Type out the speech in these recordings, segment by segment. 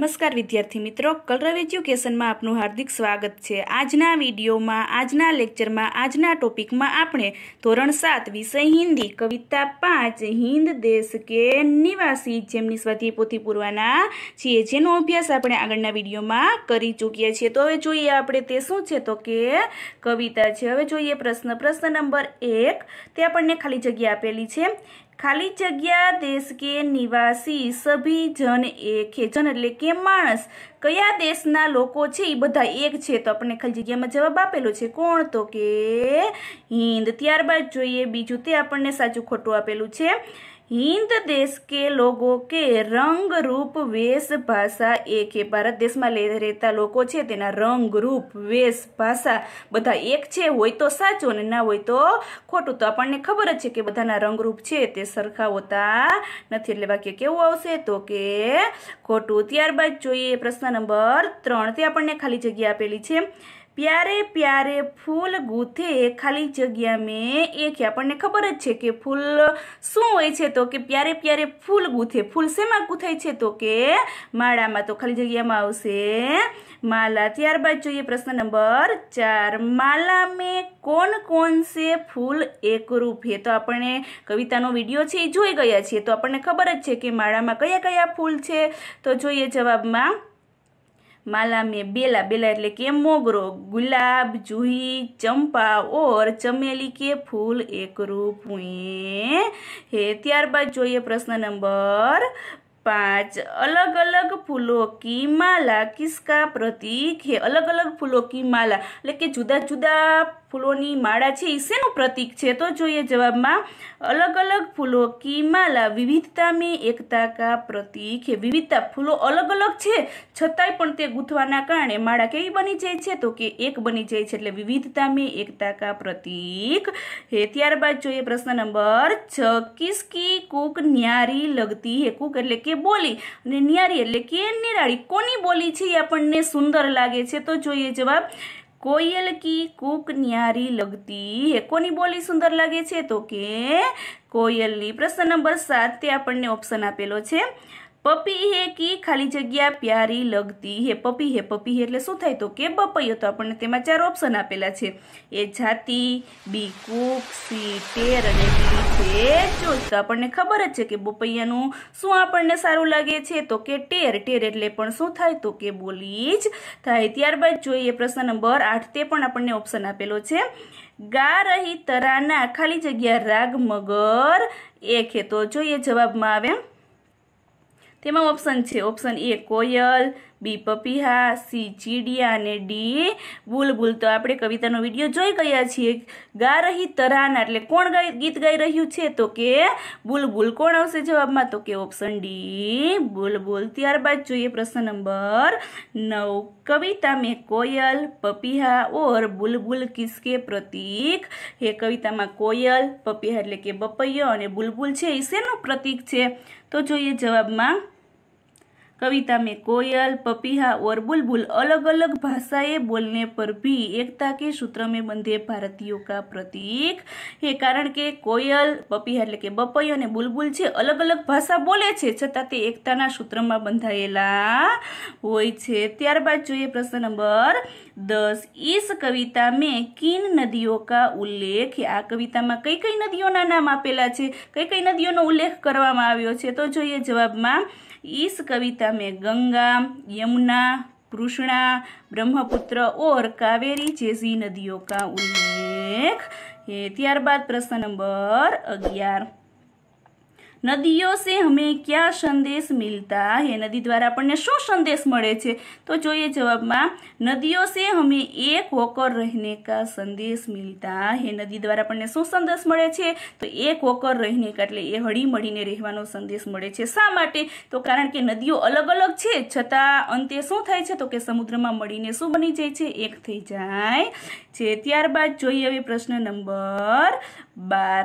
નમસ્કાર વિદ્યાર્થી મિત્રો કલરવ એજ્યુકેશનમાં આપનું હાર્દિક સ્વાગત છે આજના વિડીયોમાં આજના લેક્ચરમાં આજના ટોપિકમાં આપણે ધોરણ સાત વિષય હિન્દી કવિતા પાંચ હિન્દ દેશ કે નિવાસી જેમની સ્વાધ્યાય પોથી પૂરવાના છીએ જેનો અભ્યાસ આપણે આગળના વિડીયોમાં કરી ચૂક્યા છીએ તો હવે જોઈએ આપણે તે શું છે તો કે કવિતા છે હવે જોઈએ પ્રશ્ન પ્રશ્ન નંબર એક તે આપણને ખાલી જગ્યા આપેલી છે ખાલી જગ્યા દેશ કે નિવાસી સભી જન એકે જન એટલે કે માણસ કયા દેશના લોકો છે એ બધા એક છે તો આપણને ખાલી જગ્યામાં જવાબ આપેલો છે કોણ તો કે હિન્દ ત્યારબાદ જોઈએ બીજું તે આપણને સાચું ખોટું આપેલું છે હિન્દ દેશ કે લોકો કે રંગ રૂપ વેશ ભાષા એક એ ભારત દેશમાં રહેતા લોકો છે તેના રંગ રૂપ વેશ ભાષા બધા એક છે હોય તો સાચું અને ના હોય તો ખોટું તો આપણને ખબર જ છે કે બધાના રંગ રૂપ છે તે સરખા હોતા નથી એટલે વાક્ય કેવું આવશે તો કે ખોટું ત્યારબાદ જોઈએ પ્રશ્ન નંબર ત્રણ તે આપણને ખાલી જગ્યા આપેલી છે પ્યારે પ્યારે ફૂલ ગૂંથે ખાલી જગ્યા મેં એકે આપણને ખબર જ છે કે ફૂલ શું હોય છે તો કે પ્યારે પ્યારે ફૂલ ગૂંથે ફૂલ શેમાં ગૂંથાય છે તો કે માળામાં તો ખાલી જગ્યામાં આવશે માલા ત્યારબાદ જોઈએ પ્રશ્ન નંબર ચાર માલા મેં કોણ કોણ સે ફૂલ એકરૂપ હે તો આપણે કવિતાનો વિડીયો છે એ જોઈ ગયા છીએ તો આપણને ખબર જ છે કે માળામાં કયા કયા ફૂલ છે તો જોઈએ જવાબમાં माला मे बेला बेला એટલે કે મોગરો ગુલાબ જુહી ચંપા ઓર ચમેલી કે ફૂલ એકરૂપ એ હે ત્યાર બાદ જોઈએ પ્રશ્ન નંબર 5 અલગ અલગ ફૂલો કી માળા કિસ્કા પ્રતીક હે અલગ અલગ ફૂલો કી માળા એટલે કે જુદા જુદા ફૂલોની માળા છે એ શેનું પ્રતિક છે તો જોઈએ જવાબમાં અલગ અલગ ફૂલો કી માલા વિવિધતા મેં એકતા કા પ્રતીક હે વિવિધતા ફૂલો અલગ અલગ છે છતાંય પણ તે ગૂંથવાના કારણે માળા કેવી બની જાય છે તો કે એક બની જાય છે એટલે વિવિધતા મેં એકતા કા પ્રતીક હે ત્યારબાદ જોઈએ પ્રશ્ન નંબર છ કિસકી કૂક ન્યારી લગતી હે કૂક એટલે કે બોલી અને ન્યારી એટલે કે નિરાળી કોની બોલી છે એ આપણને સુંદર લાગે છે તો જોઈએ જવાબ કોયલ કી કૂક ન્યારી લગતી હે કોની બોલી સુંદર લાગે છે તો કે કોયલની પ્રશ્ન નંબર સાત તે આપણને ઓપ્શન આપેલો છે પપી હે કી ખાલી જગ્યા પ્યારી લગતી હે પપી હે પપી હે એટલે શું થાય તો કે બપૈયો તો આપણને તેમાં ચાર ઓપ્શન આપેલા છે એ જાતિ બી કુક સી ટેર અને ડી છે જોત તો આપણને ખબર જ છે કે બપૈયાનું શું આપણને સારું લાગે છે તો કે ટેર ટેર એટલે પણ શું થાય તો કે બોલી જ થાય ત્યારબાદ જોઈએ પ્રશ્ન નંબર આઠ તે પણ આપણને ઓપ્શન આપેલો છે ગા રહી તરાના ખાલી જગ્યા રાગ મગર એક હે તો જોઈએ જવાબમાં આવે તેમાં ઓપ્શન છે ઓપ્શન એ કોયલ બી પપીહા સી ચીડિયા અને ડી બુલબુલ તો આપણે કવિતાનો વિડીયો જોઈ ગયા છીએ ગા રહી તરાના એટલે કોણ ગાઈ ગીત ગાઈ રહ્યું છે તો કે બુલબુલ કોણ આવશે જવાબમાં તો કે ઓપ્શન ડી બુલબુલ ત્યારબાદ જોઈએ પ્રશ્ન નંબર નવ કવિતા મેં કોયલ પપીહા ઓર બુલબુલ કિસકે પ્રતીક એ કવિતામાં કોયલ પપીહા એટલે કે બપૈયો અને બુલબુલ છે એ શેનું પ્રતિક છે તો જોઈએ જવાબમાં કવિતા મેં કોયલ પપીહા ઓર બુલબુલ અલગ અલગ ભાષાએ બોલને પર ભી એકતા કે સૂત્ર મેં બંધે ભારતીયો કા પ્રતીક હે કારણ કે કોયલ પપીહા એટલે કે બપૈયો અને બુલબુલ છે અલગ અલગ ભાષા બોલે છે છતાં તે એકતાના સૂત્રમાં બંધાયેલા હોય છે ત્યારબાદ જોઈએ પ્રશ્ન નંબર દસ ઈસ કવિતા મેં કિન નદીઓ કા ઉલ્લેખ આ કવિતામાં કઈ કઈ નદીઓના નામ આપેલા છે કઈ કઈ નદીઓનો ઉલ્લેખ કરવામાં આવ્યો છે તો જોઈએ જવાબમાં इस कविता में गंगा यमुना कृष्णा ब्रह्मपुत्र और कावेरी जैसी नदियों का उल्लेख है ત્યારબાદ પ્રશ્ન નંબર અગિયાર નદીઓ સે હમે ક્યા સંદેશ મિલતા હે નદી દ્વારા આપણને શું સંદેશ મળે છે તો જોઈએ જવાબમાં નદીઓ સે હમે એક હોકર રહીને કા સંદેશ મિલતા હે નદી દ્વારા આપણને શું સંદેશ મળે છે તો એક હોકર રહીને કા એટલે એ હળી મળીને રહેવાનો સંદેશ મળે છે શા માટે તો કારણ કે નદીઓ અલગ અલગ છે છતાં અંતે શું થાય છે તો કે સમુદ્રમાં મળીને શું બની જાય છે એક થઈ જાય છે ત્યારબાદ જોઈએ હવે પ્રશ્ન નંબર બાર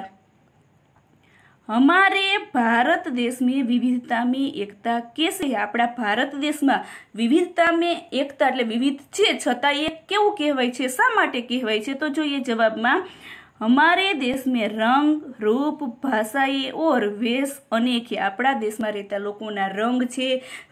અમારે ભારત દેશ મેં વિવિધતા મેં એકતા કેસે આપણા ભારત દેશમાં વિવિધતા મેં એકતા એટલે વિવિધ છે છતાં એ કેવું કહેવાય છે શા માટે કહેવાય છે તો જોઈએ જવાબમાં हमारे देश में રંગ રૂપ ભાષાએ ઓર વેશ અનેક હે આપણા દેશમાં રહેતા લોકોના રંગ છે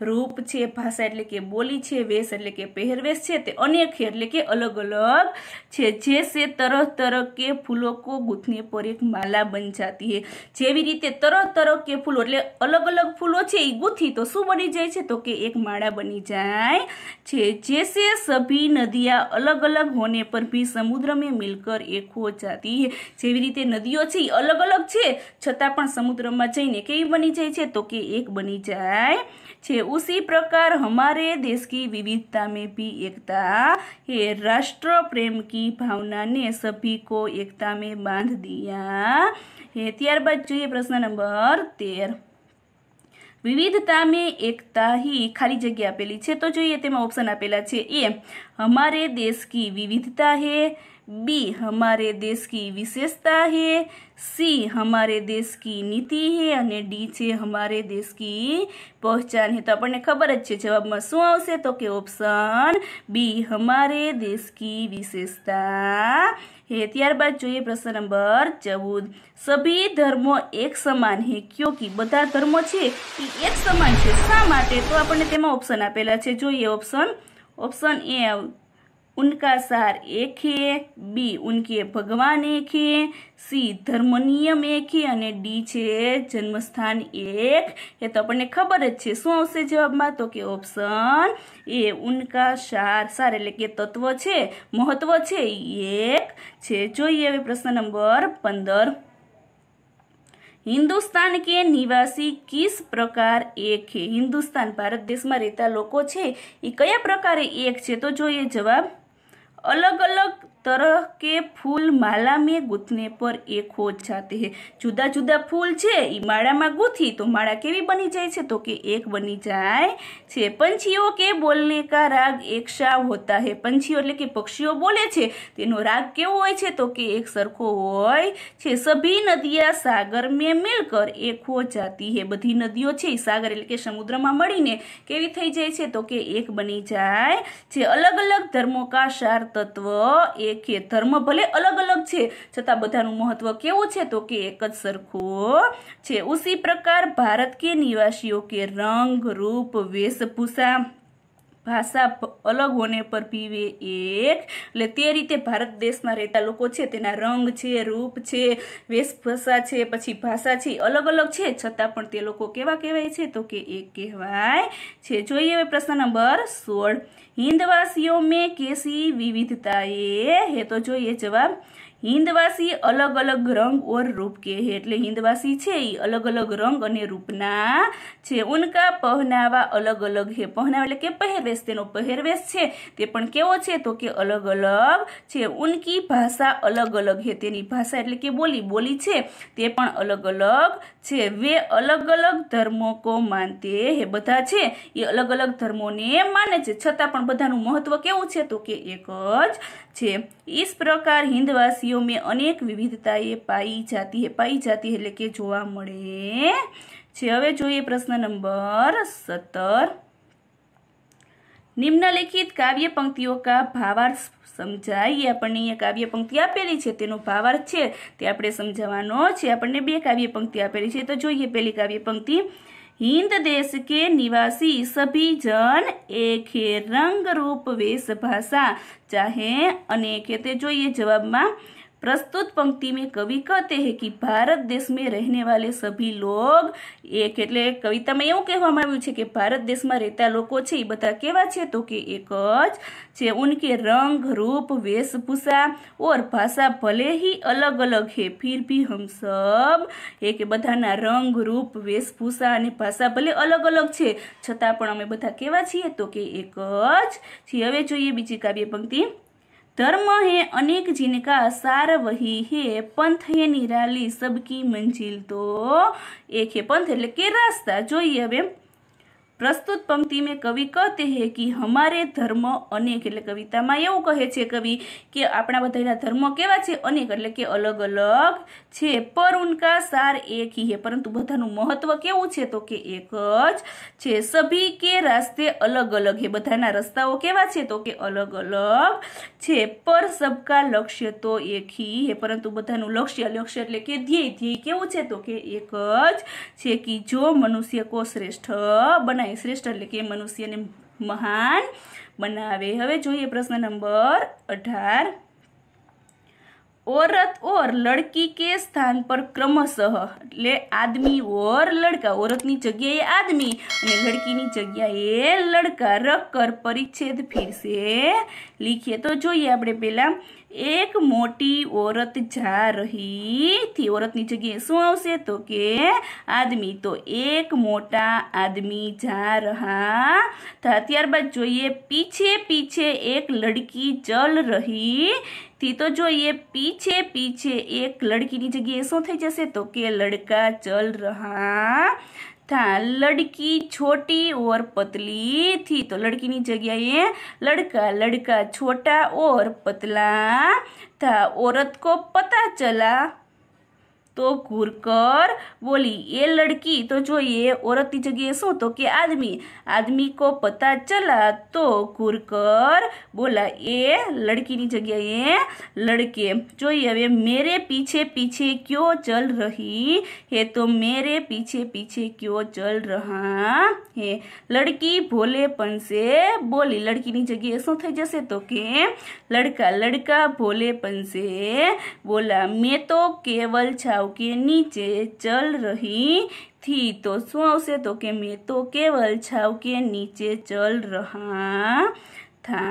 રૂપ છે ભાષા એટલે કે બોલી છે વેશ એટલે કે પહેરવેશ છે તે અનેક હે એટલે કે અલગ અલગ છે જેસે તરહ તરહ કે ફૂલો કો ગૂંથને પર એક માલા બન જાતી હે જેવી રીતે તરહ તરહ કે ફૂલો એટલે અલગ અલગ ફૂલો છે એ ગૂંથી તો શું બની જાય છે તો કે એક માળા બની જાય છે જેસે સભી નદીયા અલગ અલગ હોને પર ભી સમુદ્ર મેં મિલકર એક હો જાતી નદી જેવી રીતે નદીઓ છે એ અલગ અલગ છે છતાં પણ સમુદ્રમાં જઈને કેવી બની જાય છે તો કે એક બની જાય છે ઉસી પ્રકાર હમારે દેશ કી વિવિધતા મેં ભી એકતા હે રાષ્ટ્ર પ્રેમ કી ભાવનાને સભી કો એકતા મેં બાંધ દિયા હે ત્યારબાદ જોઈએ પ્રશ્ન નંબર તેર વિવિધતા મેં એકતા હી ખાલી જગ્યા આપેલી છે તો જોઈએ તેમાં ઓપ્શન આપેલા છે એ હમારે દેશ કી વિવિધતા હે बी हमारे देश की विशेषता है सी हमारे देश की નીતિ હે અને ડી છે હમારે દેશ કી પહેચાન હે તો આપણને ખબર જ છે જવાબમાં શું આવશે તો કે ઓપ્શન બી હમારે દેશ કી વિશેષતા હે ત્યારબાદ જોઈએ પ્રશ્ન નંબર ચૌદ સભી ધર્મો એક સમાન હે ક્યોકી બધા ધર્મો છે એ એક સમાન છે શા માટે તો આપણને તેમાં ઓપ્શન આપેલા છે જોઈએ ઓપ્શન ઓપ્શન એ उनका सार એક છે બી ઉનકી ભગવાન એક છે સી ધર્મનિયમ એક છે અને ડી છે જન્મસ્થાન એક એ તો આપણને ખબર જ છે શું આવશે જવાબમાં તો કે ઓપ્શન એ ઉનકા સાર સાર એટલે કે તત્વ છે મહત્વ છે એક છે જોઈએ હવે પ્રશ્ન નંબર પંદર હિન્દુસ્તાન કે નિવાસી કિસ પ્રકાર એક છે હિન્દુસ્તાન ભારત દેશમાં રહેતા લોકો છે એ કયા પ્રકારે એક છે તો જોઈએ જવાબ અલગ અલગ तरह के फूल माला में गुथने पर એ ખોજ જાતે હે જુદા જુદા ફૂલ છે એ માળામાં ગૂંથી તો માળા કેવી બની જાય છે તો કે એક બની જાય છે પંછીઓ કે બોલને કા રાગ એક શાવ હોતા હે પંછીઓ એટલે કે પક્ષીઓ બોલે છે તેનો રાગ કેવો હોય છે તો કે એક સરખો હોય છે સભી નદિયા સાગર મેં મિલકર એક હો જાતી હે બધી નદીઓ છે એ સાગર એટલે કે સમુદ્રમાં મળીને કેવી થઈ જાય છે તો કે એક બની જાય છે અલગ અલગ ધર્મો કા સાર તત્વ એક દેખીએ ધર્મ ભલે અલગ અલગ છે છતાં બધાનું મહત્વ કેવું છે તો કે એક જ સરખું છે ઉસી પ્રકાર ભારત કે નિવાસીઓ કે રંગ રૂપ વેશભૂષા ભાષા અલગ હોને પર પીવે એક એટલે તે રીતે ભારત દેશમાં રહેતા લોકો છે તેના રંગ છે રૂપ છે વેશભાષા છે પછી ભાષા છે અલગ અલગ છે છતાં પણ તે લોકો કેવા કહેવાય છે તો કે એક કહેવાય છે જોઈએ હવે પ્રશ્ન નંબર સોળ હિન્દવાસીઓ મેં કેસી વિવિધતા એ તો જોઈએ જવાબ હિન્દવાસી અલગ અલગ રંગ ઓર રૂપ કે હે એટલે હિન્દવાસી છે એ અલગ અલગ રંગ અને રૂપના છે ઉનકા પહેનાવા અલગ અલગ હે પહેનાવા એટલે કે પહેરવેશ તેનો પહેરવેશ છે તે પણ કેવો છે તો કે અલગ અલગ છે ઉનકી ભાષા અલગ અલગ હે તેની ભાષા એટલે કે બોલી બોલી છે તે પણ અલગ અલગ છે વે અલગ અલગ ધર્મો કો માનતે હે બધા છે એ અલગ અલગ ધર્મોને માને છે છતાં પણ બધાનું મહત્વ કેવું છે તો કે એક જ છે ઈસ પ્રકાર હિન્દવાસીઓ જાતિઓ મેં અનેક વિવિધતાએ પાઈ જાતિ પાઈ જાતિ એટલે કે જોવા મળે છે હવે જોઈએ પ્રશ્ન નંબર સત્તર નિમ્નલિખિત કાવ્ય પંક્તિઓ કા ભાવાર્થ સમજાય આપણને અહીંયા કાવ્ય પંક્તિ આપેલી છે તેનો ભાવાર્થ છે તે આપણે સમજાવવાનો છે આપણને બે કાવ્ય પંક્તિ આપેલી છે તો જોઈએ પેલી કાવ્ય પંક્તિ હિન્દ દેશ કે નિવાસી સભી જન એક ही रंग रूप वेशभाषा चाहे अनेक તે જોઈએ જવાબમાં પ્રસ્તુત पंक्ति में कवि कहते हैं कि भारत देश में रहने वाले सभी એક એટલે કવિતામાં એવું કહેવામાં આવ્યું છે કે ભારત દેશમાં રહેતા લોકો છે એ બધા કેવા છે તો કે એક જ છે ઉનકે રંગ રૂપ વેશભૂષા ઓર ભાષા ભલે હી અલગ અલગ હે ફિર ભી હમ સબ એ કે બધાના રંગ રૂપ વેશભૂષા અને ભાષા ભલે અલગ અલગ છે છતાં પણ અમે બધા કેવા છીએ તો કે એક જ છીએ હવે જોઈએ બીજી કાવ્ય પંક્તિ ધર્મ है અનેક जिनका सार वही है पंथ है निराली सबकी मंजिल तो एक है पंथ એટલે કે રસ્તા જોઈએ હવે પ્રસ્તુત પંક્તિ મેં કવિ કહેતે હે કે હમારે ધર્મ અનેક એટલે કવિતામાં એવું કહે છે કવિ કે આપણા બધાના ધર્મ કેવા છે અનેક એટલે કે અલગ અલગ છે પર ઉનકા સાર એક હી હે પરંતુ બધાનું મહત્વ કેવું છે તો કે એક જ છે સભી કે રાસ્તે અલગ અલગ હે બધાના રસ્તાઓ કેવા છે તો કે અલગ અલગ છે પર સબકા લક્ષ્ય તો એક હી હે પરંતુ બધાનું લક્ષ્ય લક્ષ્ય એટલે કે ધ્યેય ધ્યેય કેવું છે તો કે એક જ છે કે જો મનુષ્ય કો શ્રેષ્ઠ બનાય શ્રેષ્ઠ એટલે કે મનુષ્યને મહાન બનાવે હવે જોઈએ પ્રશ્ન નંબર અઢાર ઓરત ઓર લડકી કે સ્થાન પર ક્રમશઃ એટલે આદમી ઓર લડકા ઓરતની જગ્યાએ આદમી અને લડકીની જગ્યાએ લડકા રખકર પરિચ્છેદ ફિર સે લીખીએ તો જોઈએ આપણે પહેલાં એક મોટી ઓરત જા રહી થી ઓરતની જગ્યાએ શું આવશે તો કે આદમી તો એક મોટા આદમી જા રહા તો ત્યારબાદ જોઈએ પીછે પીછે એક લડકી ચલ રહી થી તો જોઈએ પીછે પીછે એક લડકીની જગ્યાએ શું થઈ જશે તો કે લડકા ચલ રહા था लड़की छोटी और पतली थी तो लड़की नी जगह ये लड़का लड़का छोटा और पतला था औरत को पता चला तो घूरकर बोली ये लड़की तो जो ये औरत की जगह सो तो के आदमी आदमी को पता चला तो घूरकर बोला ये लड़की की जगह ये लड़के जो ये वे मेरे पीछे पीछे क्यों चल रही है तो मेरे पीछे पीछे क्यों चल रहा है लड़की भोलेपन से बोली लड़की की जगह सो थी जैसे तो के लड़का लड़का भोलेपन से बोला मैं तो केवल छा के नीचे चल रही थी तो सो असे तो के मैं तो केवल छाव के नीचे चल रहा था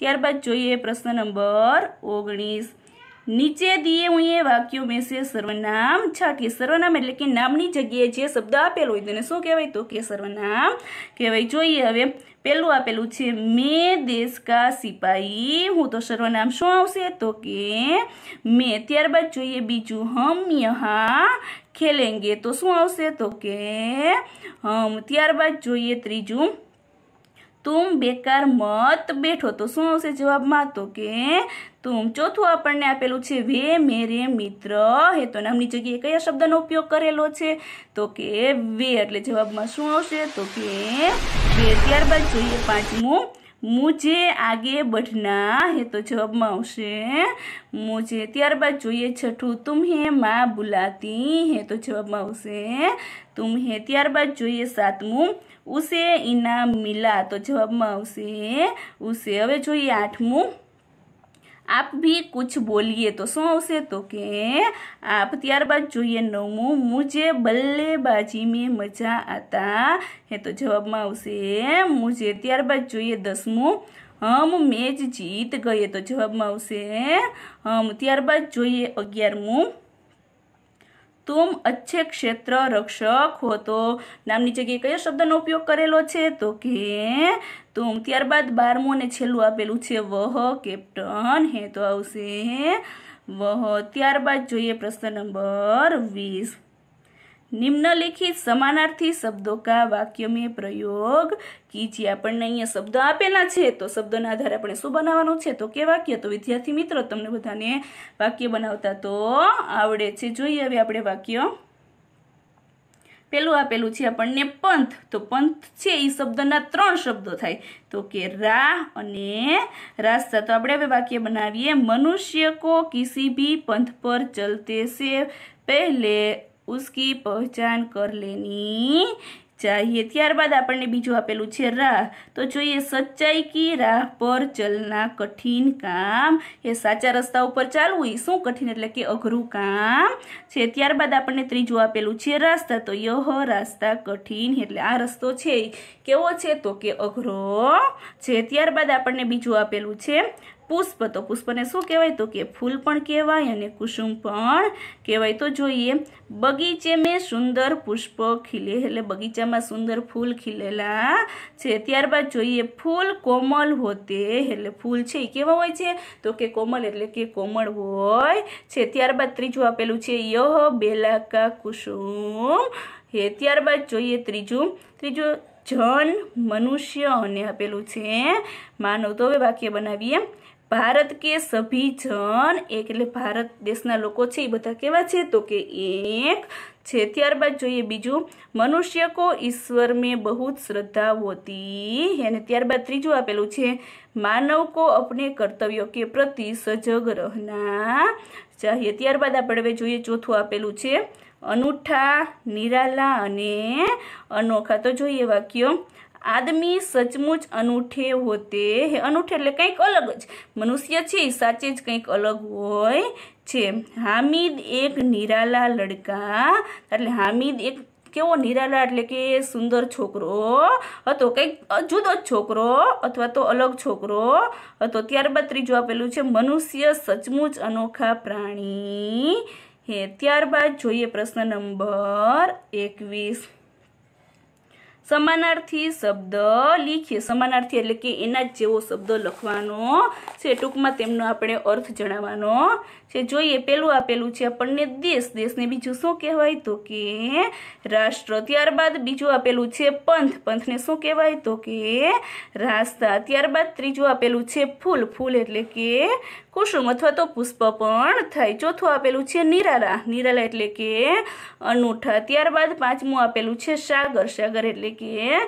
ત્યાર बाद જોઈએ પ્રશ્ન નંબર 19 નીચે دیے ہوئے વાક્યો મૈસે સર્વનામ છાટી સર્વનામ એટલે કે નામ ની જગ્યાએ જે શબ્દ આપેલ હોય તેને શું કહેવાય તો કે સર્વનામ કહેવાય જોઈએ હવે પહેલું આપેલું છે મેં દેશ કા સિપાહી હું તો સર્વનામ શું આવશે તો કે મેં ત્યારબાદ જોઈએ બીજું હમ યહાં ખેલેંગે તો શું આવશે તો કે હમ ત્યારબાદ જોઈએ ત્રીજું તુમ બેકાર મત બેઠો તો શું આવશે જવાબમાં તો કે તુમ ચોથું આપણને આપેલું છે વે મેરે મિત્ર હેતો નામની જગ્યાએ કયા શબ્દનો ઉપયોગ કરેલો છે તો કે વે એટલે જવાબમાં શું આવશે તો કે વે ત્યારબાદ જોઈએ પાંચમું મુજે આગે બઢના હે તો જવાબમાં આવશે મુજે ત્યારબાદ જોઈએ છઠ્ઠું તુમ હે માં બુલાતી હે તો જવાબમાં આવશે તુમ હે ત્યારબાદ જોઈએ સાતમું ઉસે ઇના મિલા તો જવાબમાં આવશે ઉસે હવે જોઈએ આઠમું આપ ભી કુછ બોલીએ તો શું આવશે તો કે આપ ત્યારબાદ જોઈએ નવમું મુજે બલ્લેબાજી મેં મજા આતા હે તો જવાબમાં આવશે મુજે ત્યારબાદ જોઈએ દસમું હમ મેચ જીત ગયે તો જવાબમાં આવશે હમ ત્યારબાદ જોઈએ અગિયારમું તુમ અચ્છે ક્ષેત્ર રક્ષક હો તો નામની જગ્યાએ કયો શબ્દનો ઉપયોગ કરેલો છે તો કે તુમ ત્યારબાદ બારમું અને છેલ્લું આપેલું છે વહ કેપ્ટન હે તો આવશે વહ ત્યારબાદ જોઈએ પ્રશ્ન નંબર વીસ નિમ્નલિખિત સમાનાર્થી શબ્દો કા વાક્ય મેં પ્રયોગ કીજીએ આપણને અહીંયા શબ્દો આપેલા છે તો શબ્દોના આધારે આપણે શું બનાવવાનું છે તો કે વાક્ય તો વિદ્યાર્થી મિત્રો તમને બધાને વાક્ય બનાવતા તો આવડે છે જોઈએ હવે આપણે વાક્ય પેલું આપેલું છે આપણને પંથ તો પંથ છે એ શબ્દના ત્રણ શબ્દો થાય તો કે રા અને રાસ્તા તો આપણે હવે વાક્ય બનાવીએ મનુષ્ય કો કિસી ભી પંથ પર ચલતે સે પહેલે ઉસકી પહેચાન કર લેની ચાહીએ ત્યારબાદ આપણને બીજું આપેલું છે રાહ તો જોઈએ સચ્ચાઈ કી રાહ પર ચલના કઠિન કામ એ સાચા રસ્તા ઉપર ચાલવું એ શું કઠિન એટલે કે અઘરું કામ છે ત્યારબાદ આપણને ત્રીજું આપેલું છે રાસ્તા તો યહ રાસ્તા કઠિન એટલે આ રસ્તો છે કેવો છે તો કે અઘરો છે ત્યારબાદ આપણને બીજું આપેલું છે પુષ્પ તો પુષ્પને શું કહેવાય તો કે ફૂલ પણ કહેવાય અને કુસુમ પણ કહેવાય તો જોઈએ બગીચે મેં સુંદર પુષ્પ ખીલે એટલે બગીચામાં સુંદર ફૂલ ખીલેલા છે ત્યારબાદ જોઈએ ફૂલ કોમલ હોતે એટલે ફૂલ છે એ કેવા હોય છે તો કે કોમલ એટલે કે કોમળ હોય છે ત્યારબાદ ત્રીજું આપેલું છે યહ બેલાકા કુસુમ હે ત્યારબાદ જોઈએ ત્રીજું ત્રીજું જન મનુષ્ય અને આપેલું છે માનવ તો હવે વાક્ય બનાવીએ ભારત કે સભી જન એટલે ભારત દેશના લોકો છે એ બધા કેવા છે તો કે એક છે ત્યારબાદ જોઈએ બીજું મનુષ્ય કો ઈશ્વર મેં બહુ શ્રદ્ધા હોતી અને ત્યારબાદ ત્રીજું આપેલું છે માનવ કો અપને કર્તવ્યો કે પ્રતિ સજગ રહના ચાહીએ ત્યારબાદ આપણે જોઈએ ચોથું આપેલું છે અનુઠા નિરાલા અને અનોખા તો જોઈએ વાક્યો આદમી સચમુચ અનૂઠે હોતે હે અનૂઠે એટલે કંઈક અલગ જ મનુષ્ય છે એ સાચે જ કંઈક અલગ હોય છે હામિદ એક નિરાલા લડકા એટલે હામિદ એક કેવો નિરાલા એટલે કે સુંદર છોકરો હતો કંઈક જુદો જ છોકરો અથવા તો અલગ છોકરો હતો ત્યારબાદ ત્રીજું આપેલું છે મનુષ્ય સચમુચ અનોખા પ્રાણી હે ત્યારબાદ જોઈએ પ્રશ્ન નંબર એકવીસ સમાનાર્થી શબ્દ લીખીએ સમાનાર્થી એટલે કે એના જેવો શબ્દ લખવાનો છે ટૂંકમાં તેમનો આપણે અર્થ જણાવવાનો છે જોઈએ પેલું આપેલું છે આપણને દેશ દેશને બીજું શું કહેવાય તો કે રાષ્ટ્ર ત્યારબાદ બીજું આપેલું છે પંથ પંથને શું કહેવાય તો કે રાસ્તા ત્યારબાદ ત્રીજું આપેલું છે ફૂલ ફૂલ એટલે કે કુસુમ અથવા તો પુષ્પ પણ થાય ચોથું આપેલું છે નિરાલા નિરાલા એટલે કે અનુઠા ત્યારબાદ પાંચમું આપેલું છે સાગર સાગર એટલે કે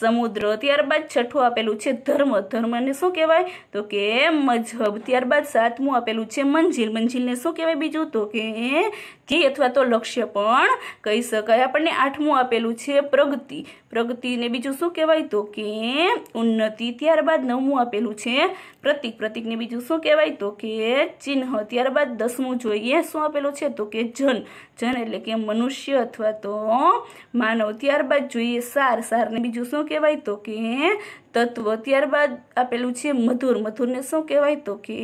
સમુદ્ર ત્યારબાદ છઠ્ઠું આપેલું છે ધર્મ ધર્મને શું કહેવાય તો કે મજહબ ત્યારબાદ સાતમું આપેલું છે મંજિલ મંજિલને શું કહેવાય બીજું તો કે સિદ્ધિ અથવા તો લક્ષ્ય પણ કહી શકાય આપણને આઠમું આપેલું છે પ્રગતિ પ્રગતિને બીજું શું કહેવાય તો કે ઉન્નતિ ત્યારબાદ નવમું આપેલું છે પ્રતિક પ્રતિકને બીજું શું કહેવાય તો કે ચિહ્ન ત્યારબાદ દસમું જોઈએ શું આપેલું છે તો કે જન જન એટલે કે મનુષ્ય અથવા તો માનવ ત્યારબાદ જોઈએ સાર સારને બીજું શું કહેવાય તો કે તત્વ ત્યારબાદ આપેલું છે મધુર મધુરને શું કહેવાય તો કે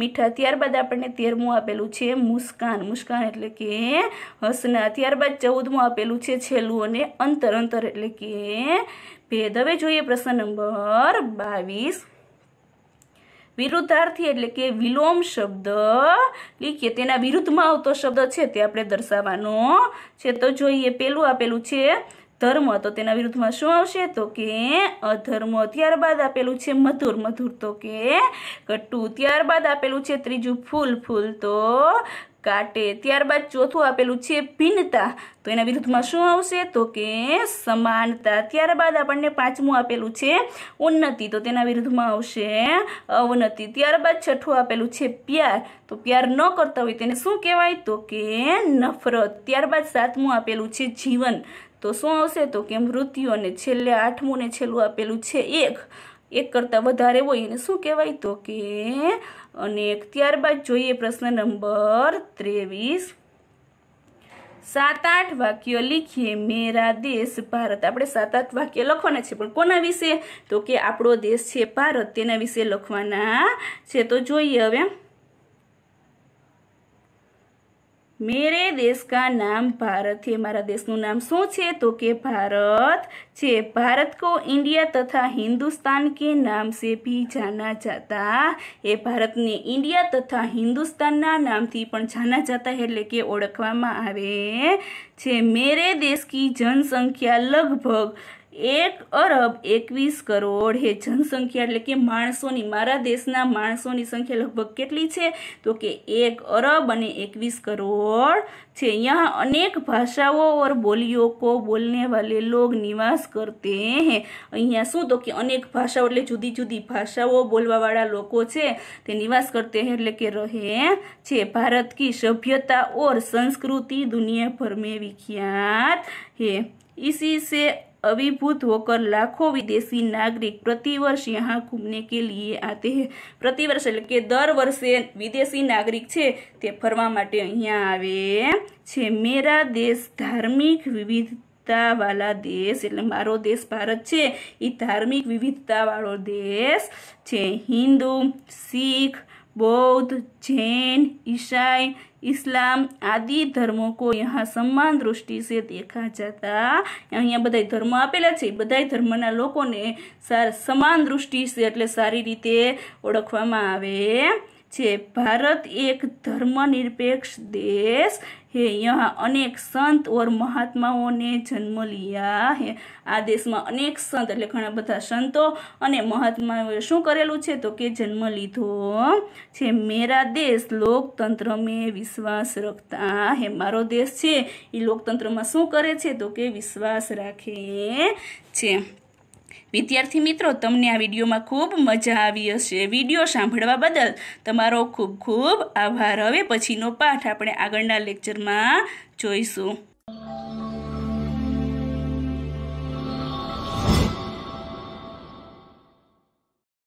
મીઠા ત્યારબાદ આપણને તેરમું આપેલું છે મુસ્કાન મુસ્કાન એટલે કે હસના ત્યારબાદ ચૌદમું આપેલું છે છેલ્લું અને અંતર અંતર એટલે કે ભેદ હવે જોઈએ પ્રશ્ન નંબર બાવીસ વિરુદ્ધાર્થી એટલે કે વિલોમ શબ્દ લીખીએ તેના વિરુદ્ધમાં આવતો શબ્દ છે તે આપણે દર્શાવવાનો છે તો જોઈએ પેલું આપેલું છે ધર્મ તો તેના વિરુદ્ધમાં શું આવશે તો કે અધર્મ ત્યારબાદ આપેલું છે મધુર મધુર તો કે કટુ ત્યારબાદ આપેલું છે ત્રીજું ફૂલ ફૂલ તો કાટે ત્યારબાદ ચોથું આપેલું છે ભિન્નતા તો એના વિરુદ્ધમાં શું આવશે તો કે સમાનતા ત્યારબાદ આપણને પાંચમું આપેલું છે ઉન્નતિ તો તેના વિરુદ્ધમાં આવશે અવનતિ ત્યારબાદ છઠ્ઠું આપેલું છે પ્યાર તો પ્યાર ન કરતા હોય તેને શું કહેવાય તો કે નફરત ત્યારબાદ સાતમું આપેલું છે જીવન તો શું આવશે તો કે મૃત્યુ અને છેલ્લે આઠમું ને છેલ્લું આપેલું છે એક એક કરતાં વધારે હોય એને શું કહેવાય તો કે અનેક ત્યારબાદ જોઈએ પ્રશ્ન નંબર ત્રેવીસ સાત આઠ વાક્ય લખીએ મેરા દેશ ભારત આપણે સાત આઠ વાક્ય લખવાના છે પણ કોના વિશે તો કે આપણો દેશ છે ભારત તેના વિશે લખવાના છે તો જોઈએ હવે मेरे देश का नाम भारत है मारा देश नाम शू तो के भारत छे भारत को इंडिया तथा हिंदुस्तान के नाम से भी जाना जाता है भारत ने इंडिया तथा हिंदुस्तान ना नाम थी जाना जाता है लेके ओ मेरे देश की जनसंख्या लगभग એક અરબ એકવીસ કરોડ હે જનસંખ્યા એટલે કે માણસોની મારા દેશના માણસોની સંખ્યા લગભગ કેટલી છે તો કે એક અરબ અને એકવીસ કરોડ છે અહીંયા અનેક ભાષાઓ ઓર બોલીઓ કો बोलने वाले लोग निवास करते हैं અહીંયા શું તો કે અનેક ભાષાઓ એટલે જુદી જુદી ભાષાઓ બોલવાવાળા લોકો છે તે નિવાસ કરતે હે એટલે કે રહે છે ભારત કી સભ્યતા ઓર સંસ્કૃતિ દુનિયાભર મેં વિખ્યાત હે ઈસી સે अभिभूत હોકર લાખો વિદેશી નાગરિક પ્રતિવર્ષ यहाँ ઘૂમને કે लिए આતે हैं પ્રતિવર્ષ એટલે કે દર વર્ષે વિદેશી નાગરિક છે તે ફરવા માટે અહીંયા આવે છે મેરા દેશ ધાર્મિક વિવિધતાવાળા દેશ એટલે મારો દેશ ભારત છે એ ધાર્મિક વિવિધતાવાળો દેશ છે હિન્દુ શીખ બૌદ્ધ જૈન ઈસાઈ इस्लाम આદિ ધર્મો કોઈ यहाँ સમાન દૃષ્ટિ છે દેખા જતા અહીંયા બધા ધર્મ આપેલા છે બધા ધર્મના લોકોને સમાન દૃષ્ટિ છે એટલે સારી રીતે ઓળખવામાં આવે છે ભારત એક ધર્મનિરપેક્ષ દેશ હે यहाँ અનેક સંત ઓર મહાત્માઓને જન્મ લીયા હે આ દેશમાં અનેક સંત એટલે ઘણા બધા સંતો અને મહાત્માઓએ શું કરેલું છે તો કે જન્મ લીધો છે મેરા દેશ લોકતંત્ર મેં વિશ્વાસ રખતા હે મારો દેશ છે એ લોકતંત્રમાં શું કરે છે તો કે વિશ્વાસ રાખે છે વિદ્યાર્થી મિત્રો તમને આ વિડીયોમાં ખૂબ મજા આવી હશે વિડીયો સાંભળવા બદલ તમારો ખૂબ ખૂબ આભાર હવે પછીનો પાઠ આપણે આગળના લેક્ચરમાં જોઈશું